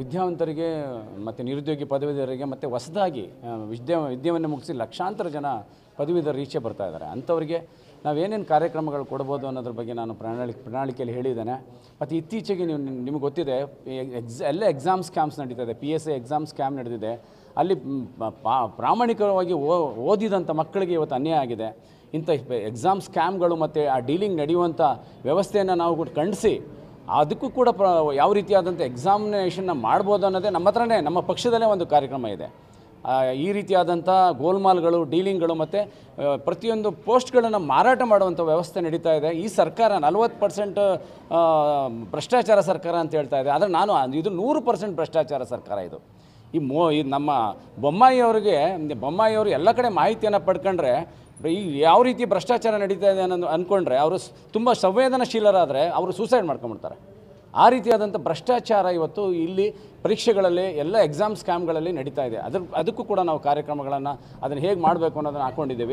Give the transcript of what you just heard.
ವಿದ್ಯಾವಂತರಿಗೆ ಮತ್ತು ನಿರುದ್ಯೋಗಿ ಪದವೀಧರಿಗೆ ಮತ್ತು ಹೊಸದಾಗಿ ವಿದ್ಯೆ ವಿದ್ಯೆಯನ್ನು ಮುಗಿಸಿ ಲಕ್ಷಾಂತರ ಜನ ಪದವೀಧರ ಈಚೆ ಬರ್ತಾ ಇದ್ದಾರೆ ಅಂಥವ್ರಿಗೆ ನಾವೇನೇನು ಕಾರ್ಯಕ್ರಮಗಳು ಕೊಡ್ಬೋದು ಅನ್ನೋದ್ರ ಬಗ್ಗೆ ನಾನು ಪ್ರಣಾಳಿ ಪ್ರಣಾಳಿಕೆಯಲ್ಲಿ ಹೇಳಿದ್ದೇನೆ ಮತ್ತು ಇತ್ತೀಚೆಗೆ ನೀವು ನಿಮಗೆ ಗೊತ್ತಿದೆ ಎಕ್ಸ್ ಎಲ್ಲ ಎಕ್ಸಾಮ್ ಸ್ಕ್ಯಾಮ್ಸ್ ನಡೀತಾ ಇದೆ P S A exam scam ನಡೆದಿದೆ ಅಲ್ಲಿ ಪ್ರಾಮಾಣಿಕವಾಗಿ ಓದಿದಂಥ ಮಕ್ಕಳಿಗೆ ಇವತ್ತು ಅನ್ಯಾಯ ಆಗಿದೆ ಇಂಥ ಎಕ್ಸಾಮ್ ಸ್ಕ್ಯಾಮ್ಗಳು ಮತ್ತು ಆ ಡೀಲಿಂಗ್ ನಡೆಯುವಂಥ ವ್ಯವಸ್ಥೆಯನ್ನು ನಾವು ಕಂಡಿಸಿ ಅದಕ್ಕೂ ಕೂಡ ಪ್ರ ಯಾವ ರೀತಿಯಾದಂಥ ಎಕ್ಸಾಮಿನೇಷನ್ನ ಮಾಡ್ಬೋದು ಅನ್ನೋದೇ ನಮ್ಮ ಹತ್ರನೇ ನಮ್ಮ ಪಕ್ಷದಲ್ಲೇ ಒಂದು ಕಾರ್ಯಕ್ರಮ ಇದೆ ಈ ರೀತಿಯಾದಂಥ ಗೋಲ್ಮಾಲ್ಗಳು ಡೀಲಿಂಗ್ಗಳು ಮತ್ತು ಪ್ರತಿಯೊಂದು ಪೋಸ್ಟ್ಗಳನ್ನು ಮಾರಾಟ ಮಾಡುವಂಥ ವ್ಯವಸ್ಥೆ ನಡೀತಾ ಇದೆ ಈ ಸರ್ಕಾರ ನಲವತ್ತು ಪರ್ಸೆಂಟ್ ಭ್ರಷ್ಟಾಚಾರ ಸರ್ಕಾರ ಅಂತ ಹೇಳ್ತಾ ಇದೆ ಆದರೆ ನಾನು ಇದು ನೂರು ಪರ್ಸೆಂಟ್ ಭ್ರಷ್ಟಾಚಾರ ಸರ್ಕಾರ ಇದು ಈ ಮೋ ಇದು ನಮ್ಮ ಬೊಮ್ಮಾಯಿ ಅವರಿಗೆ ಬೊಮ್ಮಾಯಿ ಅವರು ಎಲ್ಲ ಕಡೆ ಮಾಹಿತಿಯನ್ನು ಪಡ್ಕೊಂಡ್ರೆ ಈ ಯಾವ ರೀತಿ ಭ್ರಷ್ಟಾಚಾರ ನಡೀತಾ ಇದೆ ಅನ್ನೋದು ಅಂದ್ಕೊಂಡ್ರೆ ಅವರು ತುಂಬ ಸಂವೇದನಾಶೀಲರಾದರೆ ಅವರು ಸೂಸೈಡ್ ಮಾಡ್ಕೊಂಬಿಡ್ತಾರೆ ಆ ರೀತಿಯಾದಂಥ ಭ್ರಷ್ಟಾಚಾರ ಇವತ್ತು ಇಲ್ಲಿ ಪರೀಕ್ಷೆಗಳಲ್ಲಿ ಎಲ್ಲ ಎಕ್ಸಾಮ್ ಸ್ಕ್ಯಾಮ್ಗಳಲ್ಲಿ ನಡೀತಾ ಇದೆ ಅದ್ರ ಅದಕ್ಕೂ ಕೂಡ ನಾವು ಕಾರ್ಯಕ್ರಮಗಳನ್ನು ಅದನ್ನು ಹೇಗೆ ಮಾಡಬೇಕು ಅನ್ನೋದನ್ನು ಹಾಕ್ಕೊಂಡಿದ್ದೀವಿ